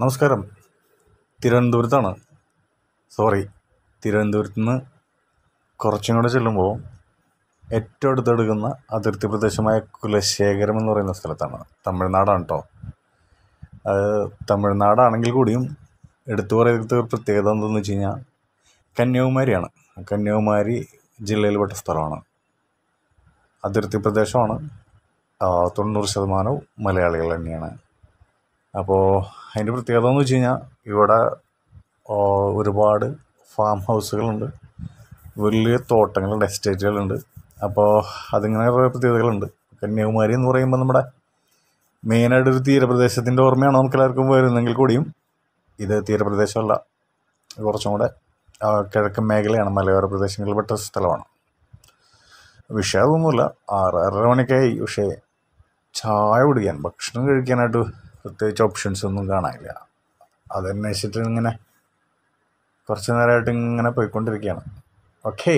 നമസ്കാരം തിരുവനന്തപുരത്താണ് സോറി തിരുവനന്തപുരത്ത് നിന്ന് കുറച്ചും കൂടെ ചെല്ലുമ്പോൾ ഏറ്റവും അടുത്തെടുക്കുന്ന അതിർത്തി പ്രദേശമായ കുലശേഖരം എന്ന് പറയുന്ന സ്ഥലത്താണ് തമിഴ്നാടാണ് കേട്ടോ അത് തമിഴ്നാടാണെങ്കിൽ കൂടിയും എടുത്തു പറയുന്നത് പ്രത്യേകത എന്തെന്ന് വെച്ച് കഴിഞ്ഞാൽ കന്യാകുമാരിയാണ് കന്യാകുമാരി ജില്ലയിൽപ്പെട്ട സ്ഥലമാണ് അതിർത്തി പ്രദേശമാണ് തൊണ്ണൂറ് ശതമാനവും മലയാളികൾ തന്നെയാണ് അപ്പോൾ അതിൻ്റെ പ്രത്യേകത എന്ന് വെച്ച് കഴിഞ്ഞാൽ ഇവിടെ ഒരുപാട് ഫാം ഹൗസുകളുണ്ട് വലിയ തോട്ടങ്ങളുണ്ട് എസ്റ്റേറ്റുകളുണ്ട് അപ്പോൾ അതിങ്ങനെ കുറേ പ്രത്യേകതകളുണ്ട് കന്യാകുമാരി എന്ന് പറയുമ്പോൾ നമ്മുടെ മെയിനായിട്ട് ഒരു തീരപ്രദേശത്തിൻ്റെ ഓർമ്മയാണ് നമുക്ക് എല്ലാവർക്കും വരുന്നെങ്കിൽ കൂടിയും ഇത് തീരപ്രദേശമല്ല കുറച്ചും കൂടെ കിഴക്കൻ മേഖലയാണ് മലയോര പ്രദേശങ്ങളിൽ പെട്ട സ്ഥലമാണ് വിഷയം ആറ് ആറര മണിക്കായി പക്ഷേ ചായ കുടിക്കാൻ ഭക്ഷണം കഴിക്കാനായിട്ട് പ്രത്യേകിച്ച് ഓപ്ഷൻസ് ഒന്നും കാണാനില്ല അതന്വേഷിച്ചിട്ട് ഇങ്ങനെ കുറച്ച് നേരമായിട്ട് ഇങ്ങനെ പോയിക്കൊണ്ടിരിക്കുകയാണ് ഓക്കേ